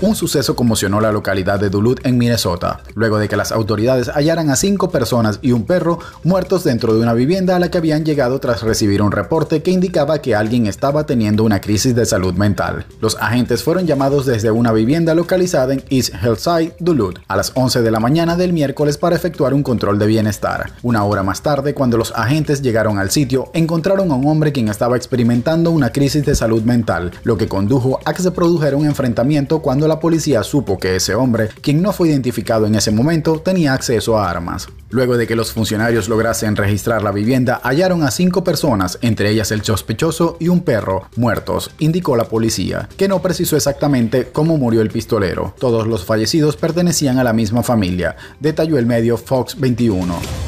Un suceso conmocionó la localidad de Duluth en Minnesota, luego de que las autoridades hallaran a cinco personas y un perro muertos dentro de una vivienda a la que habían llegado tras recibir un reporte que indicaba que alguien estaba teniendo una crisis de salud mental. Los agentes fueron llamados desde una vivienda localizada en East Hillside, Duluth, a las 11 de la mañana del miércoles para efectuar un control de bienestar. Una hora más tarde, cuando los agentes llegaron al sitio, encontraron a un hombre quien estaba experimentando una crisis de salud mental, lo que condujo a que se produjera un enfrentamiento cuando la policía supo que ese hombre, quien no fue identificado en ese momento, tenía acceso a armas. Luego de que los funcionarios lograsen registrar la vivienda, hallaron a cinco personas, entre ellas el sospechoso y un perro, muertos, indicó la policía, que no precisó exactamente cómo murió el pistolero. Todos los fallecidos pertenecían a la misma familia, detalló el medio Fox 21.